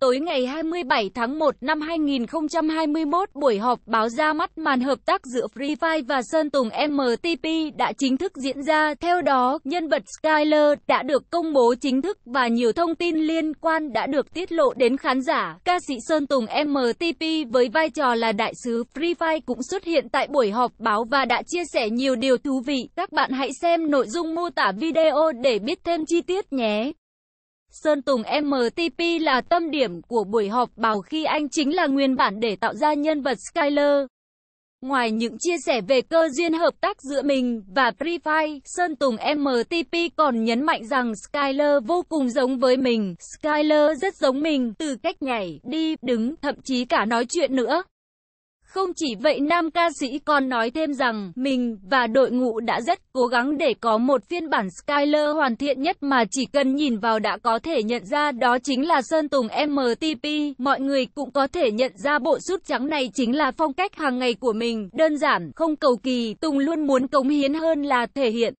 Tối ngày 27 tháng 1 năm 2021, buổi họp báo ra mắt màn hợp tác giữa Free Fire và Sơn Tùng MTP đã chính thức diễn ra. Theo đó, nhân vật Skyler đã được công bố chính thức và nhiều thông tin liên quan đã được tiết lộ đến khán giả. Ca sĩ Sơn Tùng MTP với vai trò là đại sứ Free Fire cũng xuất hiện tại buổi họp báo và đã chia sẻ nhiều điều thú vị. Các bạn hãy xem nội dung mô tả video để biết thêm chi tiết nhé. Sơn Tùng MTP là tâm điểm của buổi họp báo khi anh chính là nguyên bản để tạo ra nhân vật Skyler. Ngoài những chia sẻ về cơ duyên hợp tác giữa mình và Prefire, Sơn Tùng MTP còn nhấn mạnh rằng Skyler vô cùng giống với mình. Skyler rất giống mình, từ cách nhảy, đi, đứng, thậm chí cả nói chuyện nữa. Không chỉ vậy nam ca sĩ còn nói thêm rằng mình và đội ngũ đã rất cố gắng để có một phiên bản Skyler hoàn thiện nhất mà chỉ cần nhìn vào đã có thể nhận ra đó chính là Sơn Tùng MTP. Mọi người cũng có thể nhận ra bộ suit trắng này chính là phong cách hàng ngày của mình, đơn giản, không cầu kỳ, Tùng luôn muốn cống hiến hơn là thể hiện.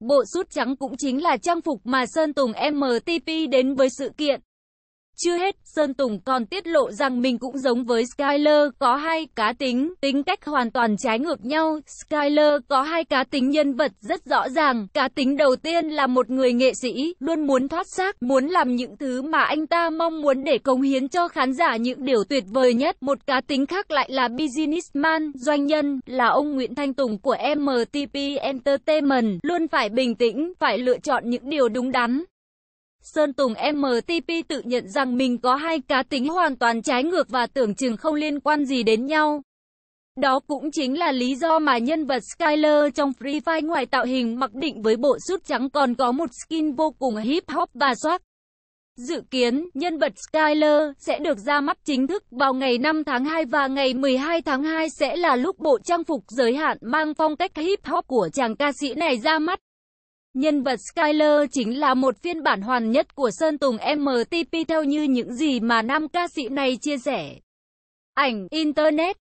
Bộ suit trắng cũng chính là trang phục mà Sơn Tùng MTP đến với sự kiện. Chưa hết, Sơn Tùng còn tiết lộ rằng mình cũng giống với Skyler, có hai cá tính, tính cách hoàn toàn trái ngược nhau. Skyler có hai cá tính nhân vật rất rõ ràng. Cá tính đầu tiên là một người nghệ sĩ, luôn muốn thoát xác, muốn làm những thứ mà anh ta mong muốn để cống hiến cho khán giả những điều tuyệt vời nhất. Một cá tính khác lại là businessman, doanh nhân, là ông Nguyễn Thanh Tùng của MTP Entertainment, luôn phải bình tĩnh, phải lựa chọn những điều đúng đắn. Sơn Tùng MTP tự nhận rằng mình có hai cá tính hoàn toàn trái ngược và tưởng chừng không liên quan gì đến nhau. Đó cũng chính là lý do mà nhân vật Skyler trong Free Fire ngoài tạo hình mặc định với bộ suit trắng còn có một skin vô cùng hip hop và soát. Dự kiến, nhân vật Skyler sẽ được ra mắt chính thức vào ngày 5 tháng 2 và ngày 12 tháng 2 sẽ là lúc bộ trang phục giới hạn mang phong cách hip hop của chàng ca sĩ này ra mắt. Nhân vật Skyler chính là một phiên bản hoàn nhất của Sơn Tùng MTP theo như những gì mà nam ca sĩ này chia sẻ. Ảnh, Internet